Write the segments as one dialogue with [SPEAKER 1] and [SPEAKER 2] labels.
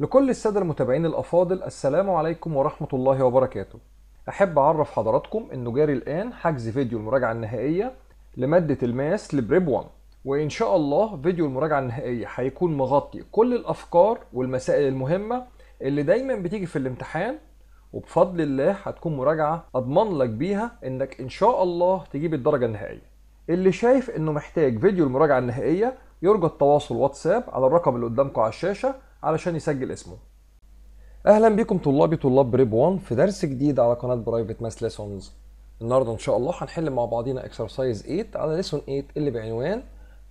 [SPEAKER 1] لكل السادة المتابعين الأفاضل السلام عليكم ورحمة الله وبركاته أحب أعرف حضراتكم إنه جاري الآن حجز فيديو المراجعة النهائية لمادة الماس لبريب 1 وإن شاء الله فيديو المراجعة النهائية هيكون مغطي كل الأفكار والمسائل المهمة اللي دايما بتيجي في الامتحان وبفضل الله هتكون مراجعة أضمن لك بيها إنك إن شاء الله تجيب الدرجة النهائية اللي شايف إنه محتاج فيديو المراجعة النهائية يرجى التواصل واتساب على الرقم اللي قدامكم على الشاشة علشان يسجل اسمه اهلا بيكم طلابي طلاب بريب 1 في درس جديد على قناه برايفت ماس ليسونز النهارده ان شاء الله هنحل مع بعضينا اكسرسايز 8 على ليسون 8 اللي بعنوان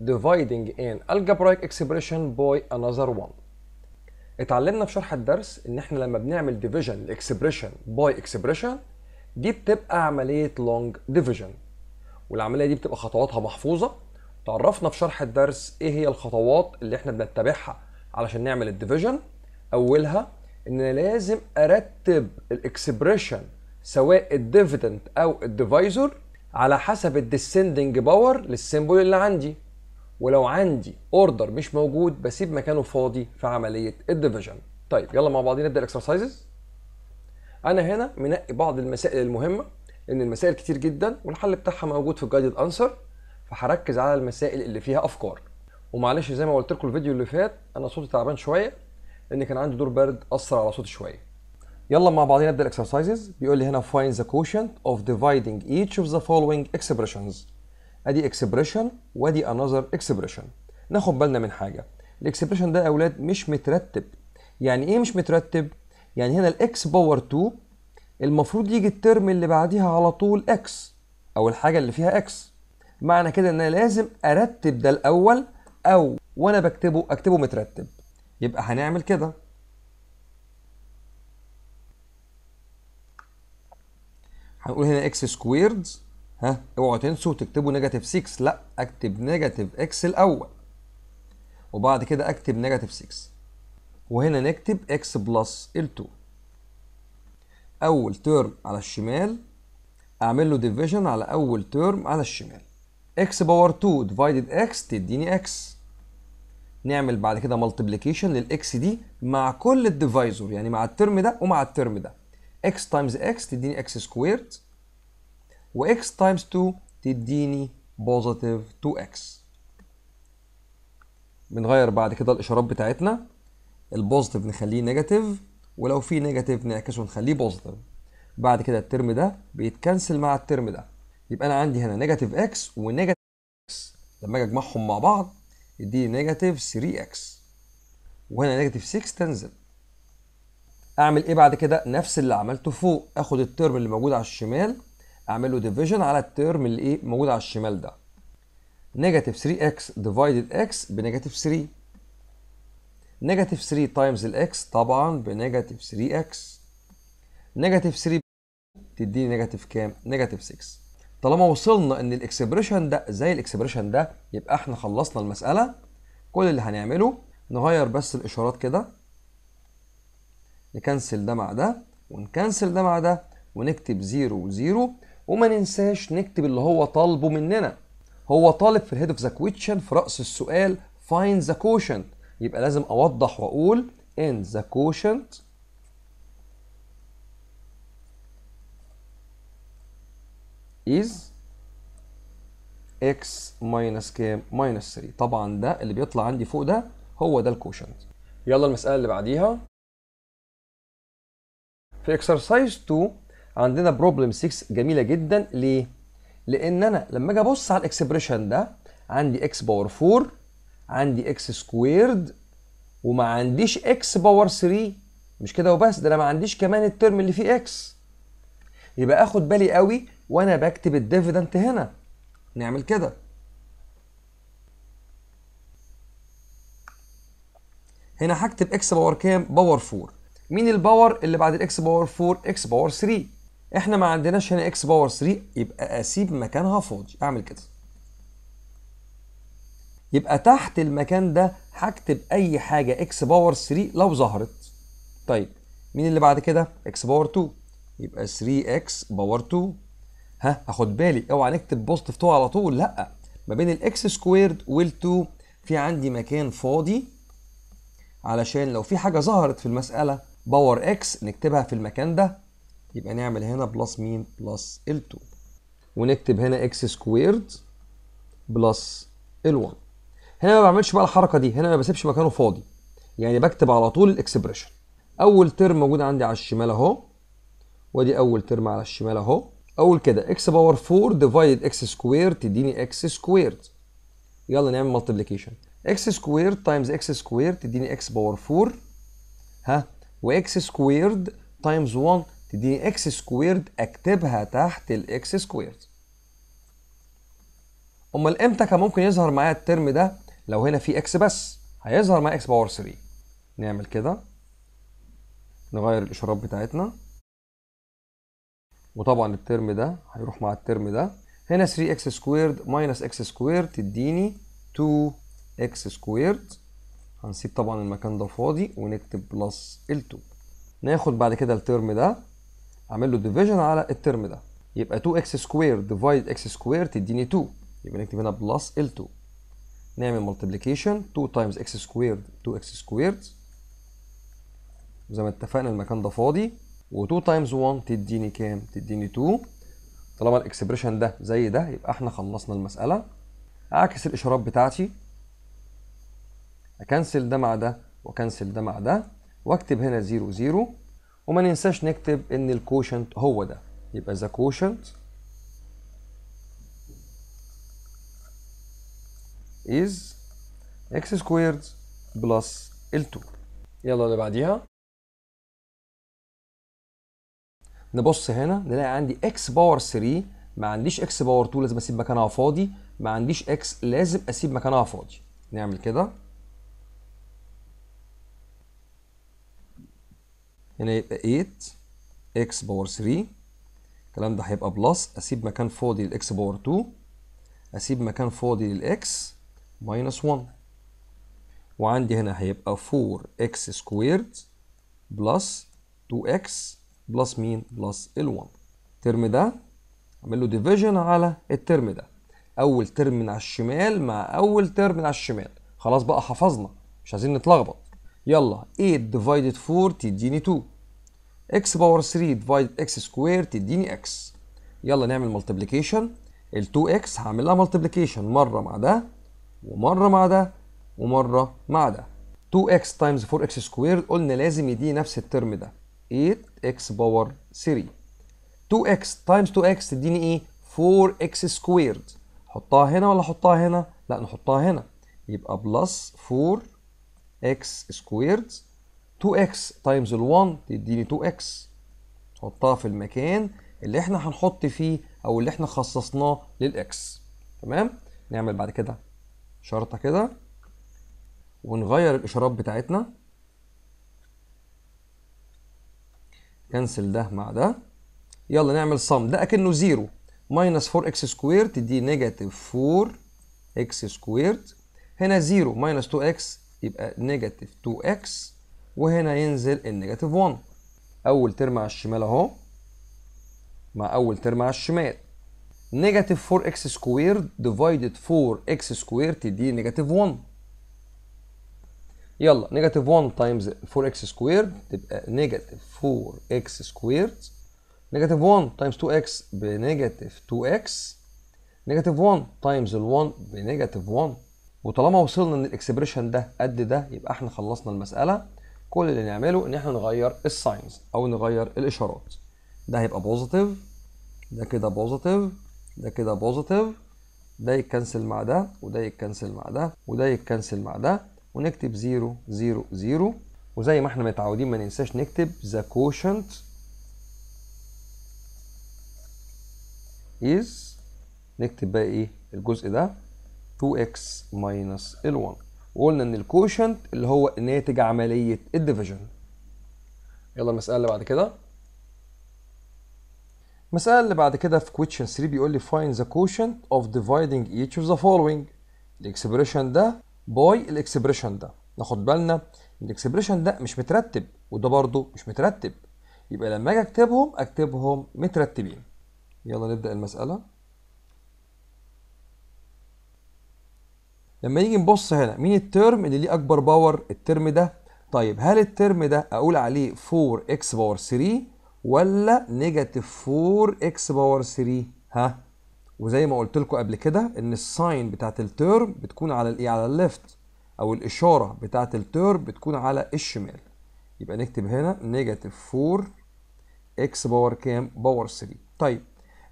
[SPEAKER 1] dividing an algebraic expression by another one اتعلمنا في شرح الدرس ان احنا لما بنعمل division expression by expression دي بتبقى عمليه لونج ديفيجن والعمليه دي بتبقى خطواتها محفوظه تعرفنا في شرح الدرس ايه هي الخطوات اللي احنا بنتبعها علشان نعمل الديفيجن اولها ان انا لازم ارتب الاكسبريشن سواء الديفيدنت او الديفايزر على حسب الديسندنج باور للسيمبل اللي عندي ولو عندي اوردر مش موجود بسيب مكانه فاضي في عمليه الديفيجن طيب يلا مع بعضين نبدا الاكسرسايزز انا هنا منقي بعض المسائل المهمه لان المسائل كتير جدا والحل بتاعها موجود في الجايد انسر فهركز على المسائل اللي فيها افكار ومعلش زي ما قلت لكم الفيديو اللي فات انا صوتي تعبان شويه لان كان عندي دور برد اثر على صوتي شويه يلا مع بعضنا نبدا الاكسرسايزز بيقول لي هنا find the quotient of dividing each of the following expressions ادي اكسبريشن وادي another expression ناخد بالنا من حاجه الاكسبريشن ده يا اولاد مش مترتب يعني ايه مش مترتب يعني هنا الاكس باور 2 المفروض يجي الترم اللي بعديها على طول اكس او الحاجه اللي فيها اكس معنى كده ان انا لازم ارتب ده الاول او وانا بكتبه اكتبه مترتب يبقى هنعمل كده هنقول هنا اكس سكويرد ها اوعوا تنسوا تكتبوا نيجاتيف 6 لا اكتب نيجاتيف اكس الاول وبعد كده اكتب نيجاتيف 6 وهنا نكتب اكس بلس ال2 اول ترم على الشمال اعمل له ديفيجن على اول ترم على الشمال x باور 2 ديفايدد x تديني x نعمل بعد كده ملتبليكيشن للاكس دي مع كل الديفايزور يعني مع الترم ده ومع الترم ده x تايمز x تديني x سكويرد x تايمز 2 تديني بوزيتيف 2x بنغير بعد كده الاشارات بتاعتنا البوزيتيف نخليه نيجاتيف ولو في نيجاتيف نعكسه ونخليه بوزيتيف بعد كده الترم ده بيتكنسل مع الترم ده يبقى انا عندي هنا نيجاتيف اكس ونيجاتيف اكس لما اجي اجمعهم مع بعض يديني نيجاتيف 3 اكس وهنا نيجاتيف 6 تنزل اعمل ايه بعد كده نفس اللي عملته فوق اخد الترم اللي موجود على الشمال اعمل له ديفيجن على الترم اللي ايه موجود على الشمال ده نيجاتيف 3 اكس ديفايدد اكس بنيجاتيف 3 نيجاتيف 3 تايمز الاكس طبعا بنيجاتيف 3 اكس نيجاتيف 3 تديني نيجاتيف كام نيجاتيف 6 طالما وصلنا ان الاكسبريشن ده زي الاكسبريشن ده يبقى احنا خلصنا المساله كل اللي هنعمله نغير بس الاشارات كده نكنسل ده مع ده ونكنسل ده مع ده ونكتب زيرو وزيرو وما ننساش نكتب اللي هو طالبه مننا هو طالب في الهيد اوف ذا كويتشن في راس السؤال فايند ذا كوشنت يبقى لازم اوضح واقول ان ذا كوشنت is x minus كام؟ minus 3 طبعا ده اللي بيطلع عندي فوق ده هو ده الكوشنت يلا المسألة اللي بعديها في exercise 2 عندنا problem 6 جميلة جدا ليه؟ لأن أنا لما أجي أبص على الإكسبريشن ده عندي x باور 4 عندي x سكويرد وما عنديش x باور 3 مش كده وبس ده أنا ما عنديش كمان الترم اللي فيه x يبقى اخد بالي قوي وانا بكتب الديفيدنت هنا نعمل كده هنا هكتب اكس باور كام باور 4 مين الباور اللي بعد الاكس باور 4 اكس باور 3 احنا ما عندناش هنا اكس باور 3 يبقى اسيب مكانها فاضي اعمل كده يبقى تحت المكان ده هكتب اي حاجه اكس باور 3 لو ظهرت طيب مين اللي بعد كده اكس باور 2 يبقى 3x باور 2 ها هاخد بالي اوعى نكتب بوزيتيف 2 على طول لا ما بين الاكس سكويرد وال2 في عندي مكان فاضي علشان لو في حاجه ظهرت في المساله باور اكس نكتبها في المكان ده يبقى نعمل هنا بلس مين بلس ال2 ونكتب هنا اكس سكويرد بلس ال1 هنا ما بعملش بقى الحركه دي هنا ما بسيبش مكانه فاضي يعني بكتب على طول الاكسبريشن اول ترم موجود عندي على الشمال اهو وادي اول ترم على الشمال اهو اول كده اكس باور 4 ديفايد اكس سكوير تديني اكس سكوير يلا نعمل مالتيبليكيشن اكس سكوير تايمز اكس سكوير تديني اكس باور 4 ها واكس سكوير تايمز 1 تديني اكس سكوير اكتبها تحت الاكس سكوير امال امتى كان ممكن يظهر معايا الترم ده لو هنا في اكس بس هيظهر معايا اكس باور 3 نعمل كده نغير الاشارات بتاعتنا وطبعا الترم ده هيروح مع الترم ده هنا 3x سكويرد ماينس x سكويرد تديني 2x سكويرد هنسيب طبعا المكان ده فاضي ونكتب بلس ال2 ناخد بعد كده الترم ده اعمل له ديفيجن على الترم ده يبقى 2x سكويرد ديفايد x سكويرد تديني 2 يبقى نكتب هنا بلس ال2 نعمل ملتبليكيشن 2 تايمز x سكويرد 2x سكويرد زي ما اتفقنا المكان ده فاضي و2 تايمز 1 تديني كام؟ تديني 2 طالما الاكسبريشن ده زي ده يبقى احنا خلصنا المسألة أعكس الإشارات بتاعتي أكنسل ده مع ده وأكنسل ده مع ده وأكتب هنا 0 0 وما ننساش نكتب إن الكوشنت هو ده يبقى ذا كوشنت is x squared plus ال2 يلا اللي بعديها نبص هنا نلاقي عندي اكس باور 3 ما عنديش اكس باور 2 لازم اسيب مكانها فاضي ما عنديش اكس لازم اسيب مكانها فاضي نعمل كده هنا يبقى 8 اكس باور 3 الكلام ده هيبقى بلس اسيب مكان فاضي للاكس باور 2 اسيب مكان فاضي للاكس ماينس 1 وعندي هنا هيبقى 4 اكس سكويرد بلس 2 اكس بلس مين بلس ال1 الترم ده اعمل له ديفيجن على الترم ده اول ترم من على الشمال مع اول ترم من على الشمال خلاص بقى حفظنا مش عايزين نتلخبط يلا 8 ديفايدد 4 تديني 2 اكس باور 3 ديفايدد اكس سكوير تديني اكس يلا نعمل ملتبليكيشن ال 2 اكس هعمل لها ملتبليكيشن مره مع ده ومره مع ده ومره مع ده 2x تايمز 4x سكوير قلنا لازم يديني نفس الترم ده 8 إيه؟ x باور 3 2x تايمز 2x تديني ايه 4x سكويرد حطها هنا ولا حطها هنا لا نحطها هنا يبقى بلس 4x سكويرد 2x تايمز ال1 تديني 2x حطها في المكان اللي احنا هنحط فيه او اللي احنا خصصناه للاكس تمام نعمل بعد كده شرطه كده ونغير الاشارات بتاعتنا كنسل ده مع ده يلا نعمل صم ده اكنه زيرو ماينس 4 اكس سكوير تدي نيجاتيف 4 اكس سكوير هنا زيرو ماينس 2 اكس يبقى نيجاتيف 2 اكس وهنا ينزل النيجاتيف 1 اول ترم على الشمال اهو مع اول ترم على الشمال نيجاتيف 4 اكس سكوير ديفايدد 4 اكس سكوير تدي نيجاتيف 1 يلا نيجاتيف 1 تايمز 4 اكس سكوير تبقى نيجاتيف 4 اكس سكوير نيجاتيف 1 تايمز 2 اكس بنيجاتيف 2 اكس نيجاتيف 1 تايمز ال 1 بنيجاتيف 1 وطالما وصلنا ان الاكسبريشن ده قد ده يبقى احنا خلصنا المساله كل اللي نعمله ان احنا نغير الساينز او نغير الاشارات ده هيبقى بوزيتيف ده كده بوزيتيف ده كده بوزيتيف ده يتكنسل مع ده وده يتكنسل مع ده وده يتكنسل مع ده ونكتب 0 0 0 وزي ما احنا متعودين ما ننساش نكتب the quotient is نكتب بقى ايه الجزء ده 2x minus ال1 وقلنا ان الكوشنت اللي هو ناتج عمليه الديفيجن يلا المساله اللي بعد كده المساله اللي بعد كده في question 3 بيقول لي find the quotient of dividing each of the following الاكسبريشن ده باي الاكسبريشن ده ناخد بالنا ان الاكسبريشن ده مش مترتب وده برضو مش مترتب يبقى لما اجي اكتبهم اكتبهم مترتبين يلا نبدا المساله لما نيجي نبص هنا مين الترم اللي ليه اكبر باور الترم ده طيب هل الترم ده اقول عليه 4 اكس باور 3 ولا نيجاتيف 4 اكس باور 3 ها وزي ما قلت لكم قبل كده ان الساين بتاعت التيرم بتكون على الايه على الليفت او الاشاره بتاعت التيرم بتكون على الشمال يبقى نكتب هنا نيجاتيف 4 اكس باور كام باور 3 طيب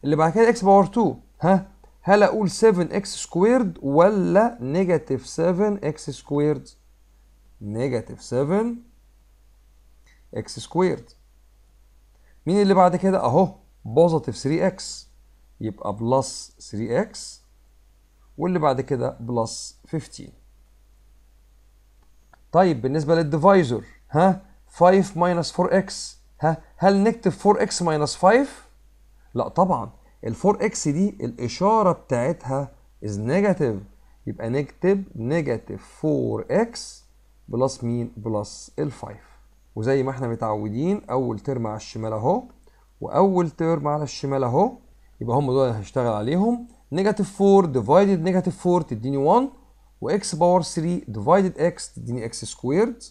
[SPEAKER 1] اللي بعد كده اكس باور 2 ها هل اقول 7 اكس سكويرد ولا نيجاتيف 7 اكس سكويرد نيجاتيف 7 اكس سكويرد مين اللي بعد كده اهو بوزيتيف 3 اكس يبقى بلس 3x واللي بعد كده بلس 15 طيب بالنسبة للديفايزر ها 5 ماينس 4x ها هل نكتب 4x ماينس 5 لا طبعا ال 4x دي الإشارة بتاعتها is negative يبقى نكتب نيجاتيف 4x بلس مين بلس ال 5 وزي ما احنا متعودين أول ترم على الشمال أهو وأول ترم على الشمال أهو يبقى هم دول هشتغل عليهم نيجاتيف 4 ديفايدد نيجاتيف 4 تديني 1 واكس باور 3 ديفايدد اكس تديني اكس سكويرد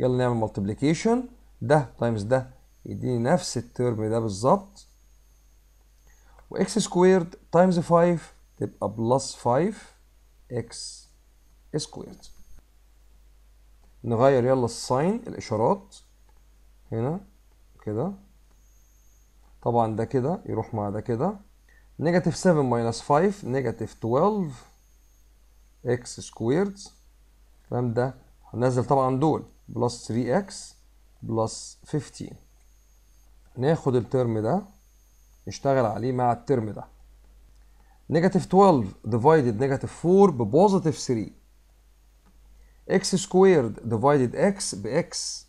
[SPEAKER 1] يلا نعمل ملتبليكيشن ده تايمز ده يديني نفس الترم ده بالظبط واكس سكويرد تايمز 5 تبقى بلس 5 اكس سكويرد نغير يلا الساين الاشارات هنا كده طبعا ده كده يروح مع ده كده نيجاتيف 7 ماينس 5 نيجاتيف 12 اكس سكويرد تمام ده هننزل طبعا دول بلس 3 اكس بلس 15 ناخد الترم ده نشتغل عليه مع الترم ده نيجاتيف 12 ديفايدد نيجاتيف 4 ببوزيتيف 3 اكس سكويرد ديفايدد اكس باكس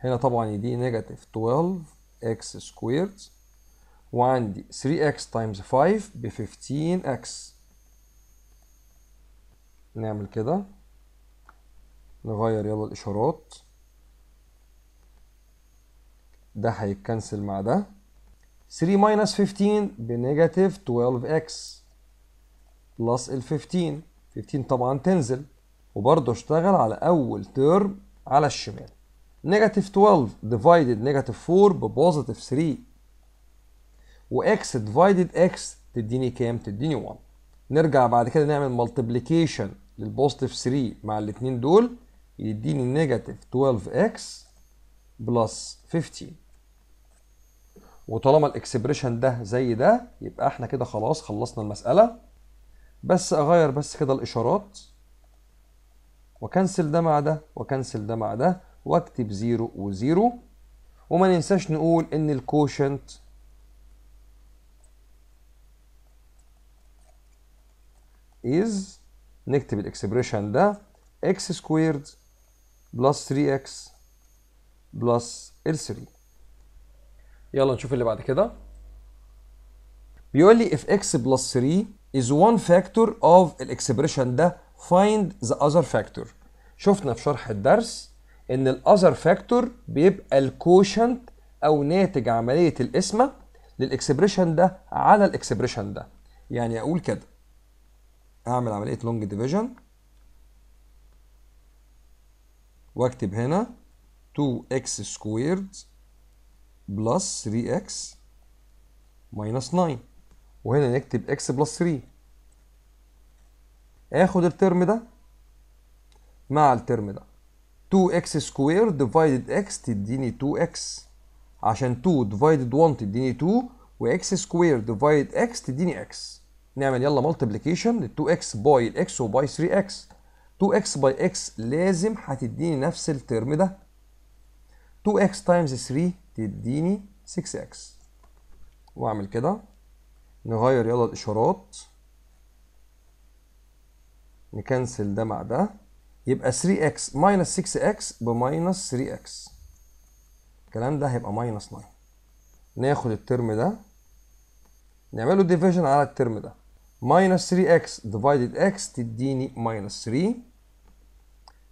[SPEAKER 1] هنا طبعا يدي نيجاتيف 12 x squared وعندي 3x تايمز 5 ب 15x نعمل كده نغير يلا الإشارات ده هيتكنسل مع ده 3 minus 15 بنيجاتيف 12x بلس ال 15 15 طبعا تنزل وبرضه اشتغل على أول ترم على الشمال negative 12 divided negative 4 ببوزيتيف 3 واكس divided اكس تديني كام؟ تديني 1 نرجع بعد كده نعمل ملتبليكيشن للبوزيتيف 3 مع الاتنين دول يديني نيجاتيف 12x بلس 15 وطالما الاكسبريشن ده زي ده يبقى احنا كده خلاص خلصنا المسألة بس اغير بس كده الاشارات وكنسل ده مع ده وكنسل ده مع ده واكتب 0 و0 وما ننساش نقول ان الكوشنت is نكتب الاكسبريشن ده x squared plus 3 x plus ال 3 يلا نشوف اللي بعد كده بيقول لي if x plus 3 is one factor of الاكسبريشن ده find the other factor شفنا في شرح الدرس ان الاذر فاكتور بيبقى الكوشنت او ناتج عمليه القسمه للاكسبريشن ده على الاكسبريشن ده يعني اقول كده اعمل عمليه لونج ديفيجن واكتب هنا 2x سكويرد بلس 3x ماينس 9 وهنا نكتب x بلس 3 اخد الترم ده مع الترم ده 2x سكوير ديفايدد x تديني 2x عشان 2 ديفايدد 1 تديني 2 و x سكوير ديفايد x تديني x نعمل يلا ملتبليكيشن لل 2x باي x وباي 3x 2x باي x لازم هتديني نفس الترم ده 2x تايمز 3 تديني 6x واعمل كده نغير يلا الاشارات نكنسل ده مع ده يبقى 3x ماينس 6x بماينس 3x الكلام ده هيبقى ماينس 9 ناخد الترم ده نعمله ديفيجن على الترم ده ماينس 3x ديفايدد x تديني ماينس 3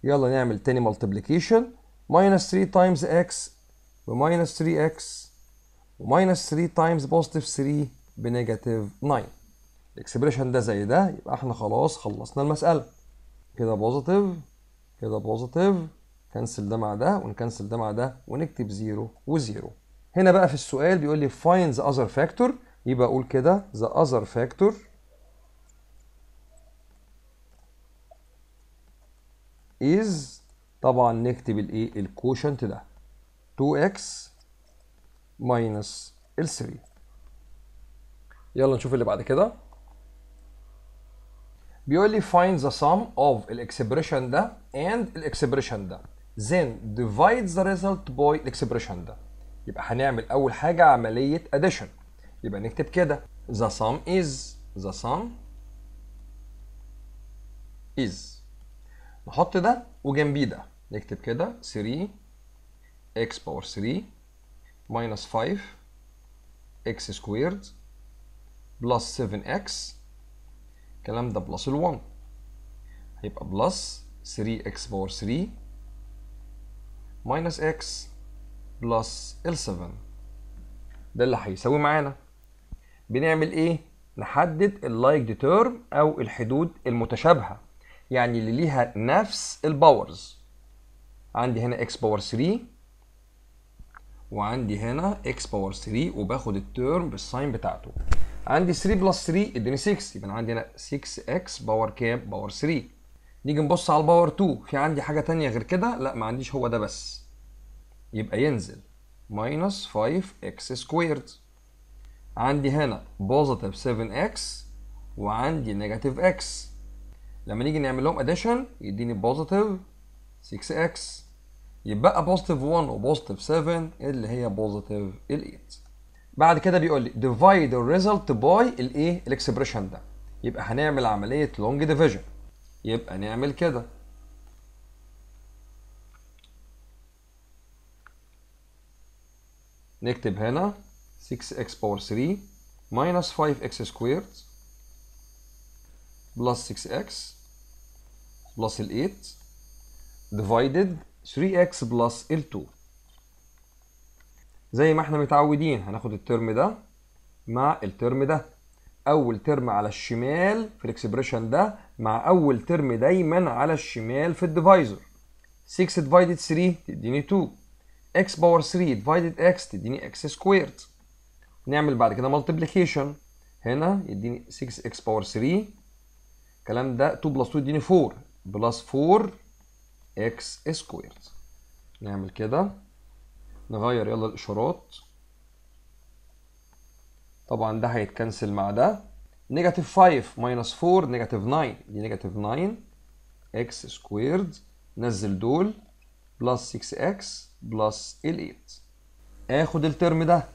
[SPEAKER 1] يلا نعمل تاني ملتبليكيشن ماينس 3 تايمز x بماينس 3x وماينس 3 تايمز بوزيتيف 3 بنيجاتيف 9 الاكسبريشن ده زي ده يبقى احنا خلاص خلصنا المساله كده بوزيتيف كده بوزيتيف كنسل ده مع ده ونكنسل ده مع ده ونكتب زيرو وزيرو هنا بقى في السؤال بيقول لي فاين ذا اذر فاكتور يبقى اقول كده ذا اذر فاكتور is طبعا نكتب الايه الكوشنت ده 2x minus ال 3 يلا نشوف اللي بعد كده بيقول لي find the sum of الاكسبريشن ده and الاكسبريشن ده then divide the result by الاكسبريشن ده يبقى هنعمل اول حاجه عمليه addition يبقى نكتب كده the sum is the sum is نحط ده وجنبيه ده نكتب كده 3 x باور 3 minus 5 x squared plus 7x الكلام ده بلس ال1 هيبقى بلس 3x باور 3 ماينس x بلس ال7 ده اللي هيساوي معانا بنعمل ايه؟ نحدد اللايك تيرم او الحدود المتشابهه يعني اللي ليها نفس الباورز عندي هنا x باور 3 وعندي هنا x باور 3 وباخد التيرم بالساين بتاعته عندي 3 بلس 3 اديني 6 يبقى انا عندي هنا 6 اكس باور كام باور 3 نيجي نبص على الباور 2 في عندي حاجه ثانيه غير كده لا ما عنديش هو ده بس يبقى ينزل ماينس 5 اكس سكويرد عندي هنا بوزيتيف 7 اكس وعندي نيجاتيف اكس لما نيجي نعمل لهم اديشن يديني بوزيتيف 6 اكس يبقى بوزيتيف 1 وبوزيتيف 7 اللي هي بوزيتيف 8 بعد كده بيقول لي divide the result by الايه الاكسبريشن ده يبقى هنعمل عمليه لونج ديفيجن يبقى نعمل كده نكتب هنا 6x باور 3 minus 5x سكويرد بلس 6x بلس ال 8 ديفايدد 3x بلس ال 2 زي ما احنا متعودين هناخد الترم ده مع الترم ده اول ترم على الشمال في الاكسبريشن ده مع اول ترم دايما على الشمال في الديفايزر 6 divided 3 تديني 2 x باور 3 divided x تديني x سكويرد نعمل بعد كده ملتبليكيشن هنا يديني 6x باور 3 الكلام ده 2 بلس 2 يديني 4 بلس 4 x سكويرد نعمل كده نغير يلا الاشارات طبعا ده هيتكنسل مع ده نيجاتيف 5 ماينس 4 نيجاتيف 9 دي نيجاتيف 9 اكس سكويرد نزل دول بلس 6 اكس بلس ال 8 اخد الترم ده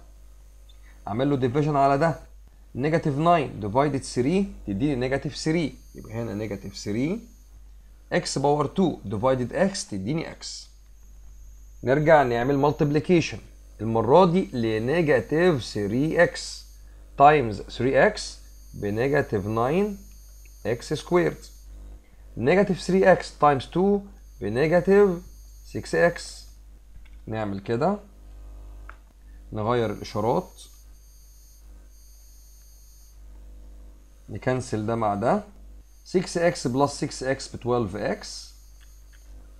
[SPEAKER 1] اعمل له ديفيجن على ده نيجاتيف 9 ديفايدد 3 تديني نيجاتيف 3 يبقى هنا نيجاتيف 3 اكس باور 2 ديفايدد اكس تديني اكس نرجع نعمل ملتبليكيشن المرة دي لنيجاتيف 3x تايمز 3x بنيجاتيف 9x سكويرد نيجاتيف 3x تايمز 2 بنيجاتيف 6x نعمل كده نغير الإشارات نكنسل ده مع ده 6x بلس 6x ب 12x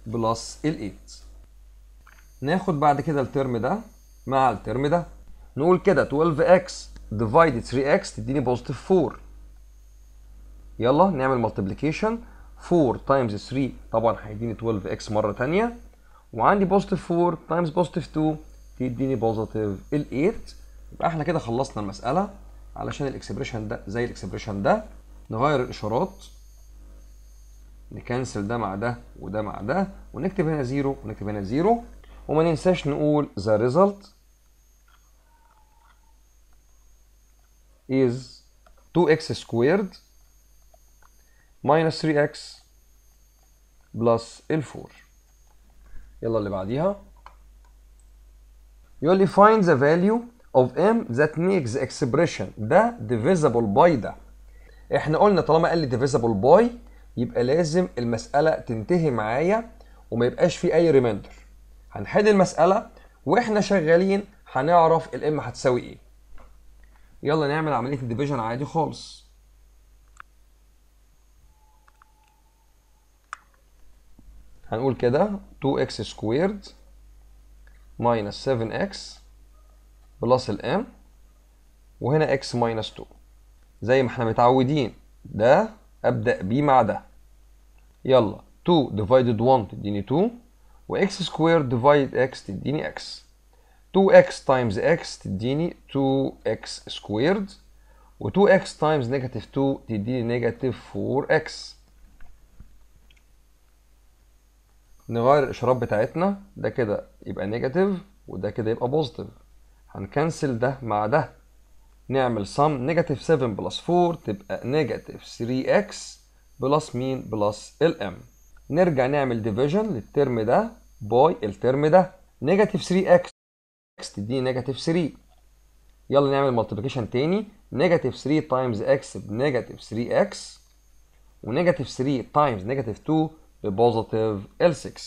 [SPEAKER 1] بلس ال 8 ناخد بعد كده الترم ده مع الترم ده نقول كده 12x divided 3x تديني بوزيتيف 4 يلا نعمل ملتبليكيشن 4 تايمز 3 طبعا هيديني 12x مره ثانيه وعندي بوزيتيف 4 تايمز بوزيتيف 2 تديني بوزيتيف ال 8 يبقى احنا كده خلصنا المساله علشان الاكسبريشن ده زي الاكسبريشن ده نغير الاشارات نكنسل ده مع ده وده مع ده ونكتب هنا 0 ونكتب هنا 0 وما ننساش نقول the result is 2x squared minus 3x plus ال4 يلا اللي بعديها يقول لي find the value of m that makes the expression ده divisible by ده احنا قلنا طالما قال لي divisible by يبقى لازم المسألة تنتهي معايا وما يبقاش في أي ريمايندر هنحل المسألة واحنا شغالين هنعرف الام هتساوي ايه يلا نعمل عملية الديفيجن عادي خالص هنقول كده 2x سكويرد minus 7x بلس الام وهنا x minus 2 زي ما احنا متعودين ده ابدأ بيه مع ده يلا 2 divided 1 تديني 2 و x سكوير ديفايد x تديني x 2x تايمز x تديني 2x سكويرد و2x تايمز نيجاتيف 2 تديني نيجاتيف 4x نغير الاشارات بتاعتنا ده كده يبقى نيجاتيف وده كده يبقى بوزيتيف هنكنسل ده مع ده نعمل sum نيجاتيف 7 بلس 4 تبقى نيجاتيف 3x بلس مين بلس الام نرجع نعمل ديفيجن للترم ده باي الترم ده نيجاتيف 3 اكس اكس تديني نيجاتيف 3 يلا نعمل ملتبليكيشن تاني نيجاتيف 3 تايمز اكس بنيجاتيف 3 اكس ونيجاتيف 3 تايمز نيجاتيف 2 ببوزيتيف ال 6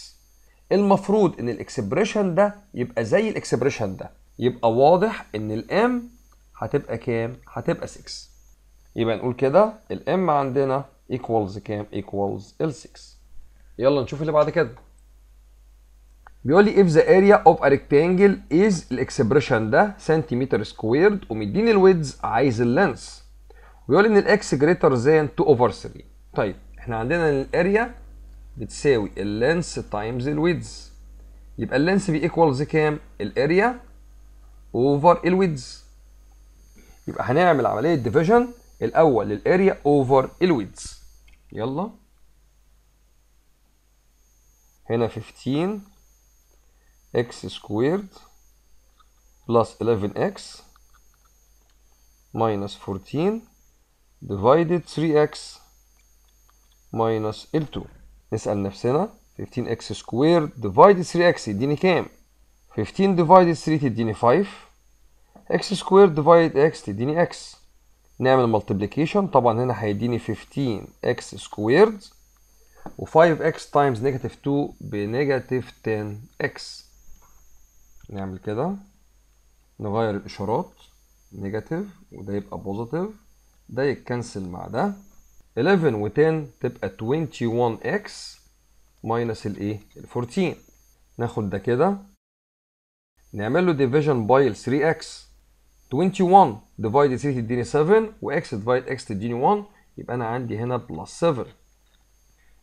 [SPEAKER 1] المفروض ان الاكسبريشن ده يبقى زي الاكسبريشن ده يبقى واضح ان الام هتبقى كام هتبقى 6 يبقى نقول كده الام عندنا equals كام equals ال 6 يلا نشوف اللي بعد كده بيقول لي if the area of a rectangle is الاكسبريشن ده سنتيمتر سكويرد ومديني الويدز عايز اللينس بيقول لي ان الاكس جريتر ذان 2 اوفر 3 طيب احنا عندنا الاريا بتساوي اللينس تايمز الويدز يبقى اللينس بي ايكوالز كام الاريا اوفر الويدز يبقى هنعمل عمليه ديفيجن الاول للاريا اوفر الويدز يلا هنا 15 x squared plus 11 x minus 14 divided 3x minus L2 نسأل نفسنا 15x squared divided 3x يديني كام 15 divided 3 تديني 5 x squared divided x تديني x نعمل multiplication طبعا هنا هيديني 15x squared و5x تايمز negative 2 negative 10x نعمل كده نغير الإشارات negative وده يبقى بوزيتيف ده يتكنسل مع ده 11 و 10 تبقى 21x minus ال 14 إيه؟ ناخد ده كده نعمل له division by 3x 21 divided 3 تديني 7 و x divided x تديني 1 يبقى انا عندي هنا بلس 7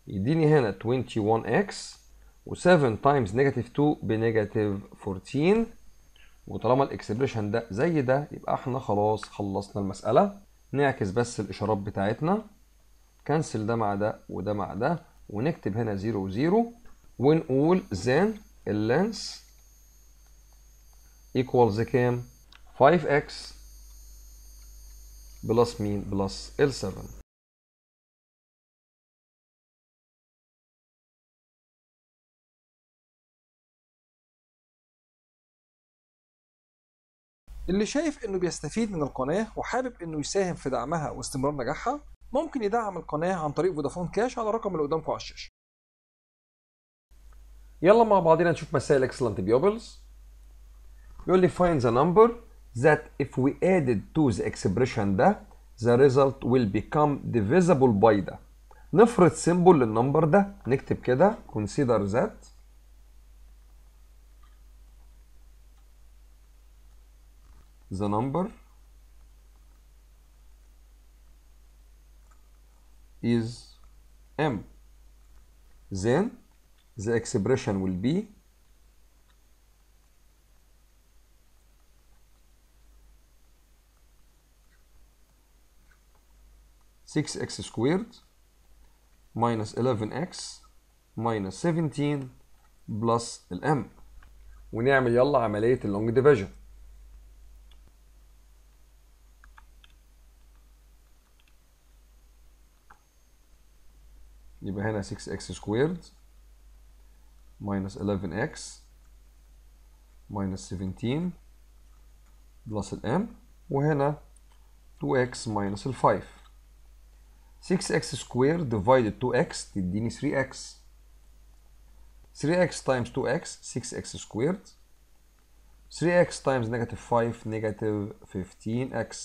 [SPEAKER 1] يديني هنا 21x و7 تايمز نيجاتيف 2 بنيجاتيف 14 وطالما الاكسبريشن ده زي ده يبقى احنا خلاص خلصنا المسألة نعكس بس الإشارات بتاعتنا كنسل ده مع ده وده مع ده ونكتب هنا 0 0 ونقول then اللينس equals كام 5x بلس مين بلس ال 7 اللي شايف انه بيستفيد من القناه وحابب انه يساهم في دعمها واستمرار نجاحها ممكن يدعم القناه عن طريق فودافون كاش على الرقم اللي قدامكم على الشاشه يلا مع بعضنا نشوف مسائل اكسلنت بيوبلز يقول لي find the number that if we added to the expression ده the result will become divisible by ده نفرض سيمبل للنمبر ده نكتب كده consider that the number is m then the expression will be six x squared minus eleven x minus seventeen plus الام ونعمل يلا عملية long division. يبقى هنا 6x squared minus 11x minus 17 plus الام وهنا 2x minus 5 6x squared divided 2x تديني 3x 3x times 2x 6x squared 3x times negative 5 negative 15x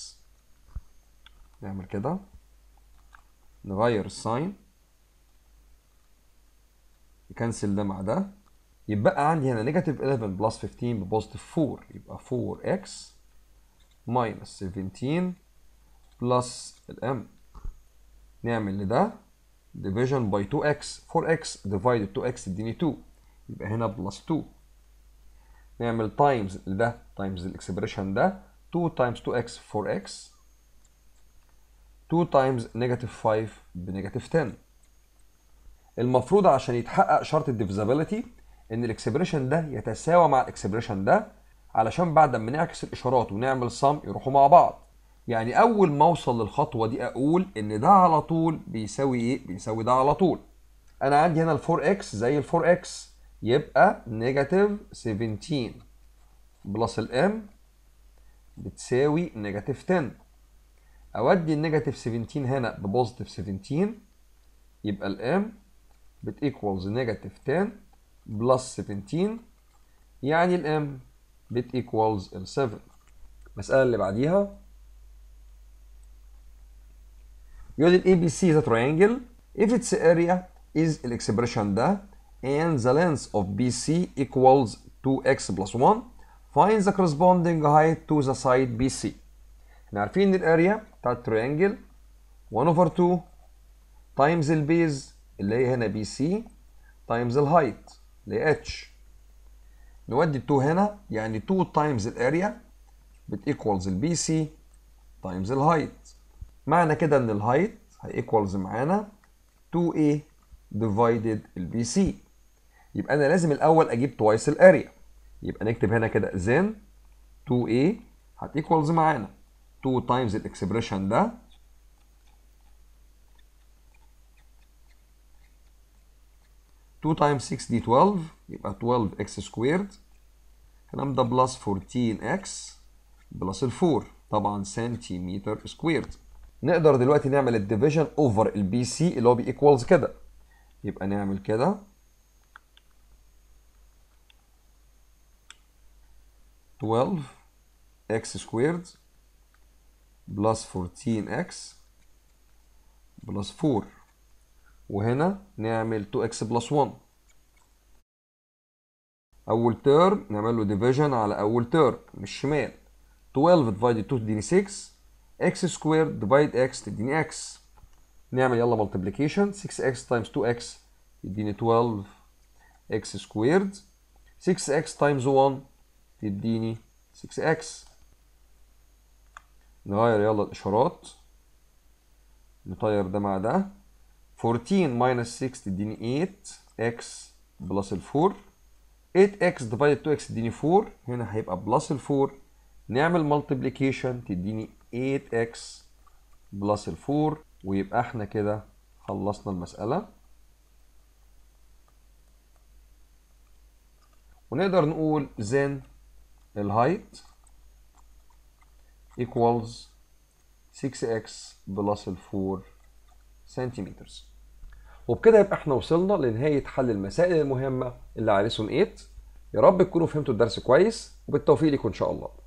[SPEAKER 1] نعمل كده نغير الساين كنسل ده مع ده يبقى عندي هنا نيجاتيف 11 بلس 15 ببوزيتيف 4 يبقى 4x ماينس 17 بلس الام نعمل لده ديفيجن باي 2x 4x ديفايد 2x اديني 2 يبقى هنا بلس 2 نعمل تايمز لده تايمز الاكسبريشن ده 2 تايمز 2x 4x 2 تايمز نيجاتيف 5 بنيجاتيف 10 المفروض عشان يتحقق شرط الديفيزابيلتي ان الاكسبريشن ده يتساوى مع الاكسبريشن ده علشان بعد ما نعكس الاشارات ونعمل صم يروحوا مع بعض يعني اول ما اوصل للخطوه دي اقول ان ده على طول بيساوي ايه بيساوي ده على طول انا عندي هنا الفور اكس زي الفور اكس يبقى نيجاتيف 17 بلس الام بتساوي نيجاتيف 10 اودي النيجاتيف 17 هنا ببوزيتيف 17 يبقى الام بت equals negative 10 plus 17 يعني الام بت equals 7 المسألة اللي بعديها يقول ال ABC is a triangle if its area is expression ده and the length of BC equals 2x plus 1 find the corresponding height to the side BC احنا عارفين ان الاريا بتاع التريانجل 1 over 2 times the base. اللي هي هنا بي سي تايمز الهايت هي اتش نودي 2 هنا يعني 2 تايمز الاريا بتيكوالز البي سي تايمز الهايت معنى كده ان الهايت هيكوالز معانا 2A ديفايدد البي سي يبقى انا لازم الاول اجيب توايس الاريا يبقى نكتب هنا كده زين 2A هتيكوالز معانا 2 تايمز الاكسبريشن ده 2 times 6 دي 12 يبقى 12 اكس سكويرد الكلام ده بلس 14 اكس بلس ال 4 طبعا سنتيمتر سكويرد نقدر دلوقتي نعمل الديفيجن اوفر البي سي اللي هو بيكوالز كده يبقى نعمل كده twelve x squared plus fourteen x plus four وهنا نعمل 2x بلس 1 اول تيرم نعمل له ديفيجن على اول تيرم من الشمال 12 ديفايد 2 تديني 6 x سكوير ديفايد x تديني x نعمل يلا ملتبليكيشن 6x تايمز 2x يديني 12 x سكوير 6x تايمز 1 تديني 6x نغير يلا الاشارات نطير ده مع ده 14 minus 6 تديني 8 x بلس ال 4 8x divided 2x تديني 4 هنا هيبقى بلس ال 4 نعمل ملتبليكيشن تديني 8x بلس ال 4 ويبقى احنا كده خلصنا المسألة ونقدر نقول then height equals 6x plus 4 centimeters وبكده يبقى احنا وصلنا لنهايه حل المسائل المهمه اللي على 8 يا رب تكونوا فهمتوا الدرس كويس وبالتوفيق لكم ان شاء الله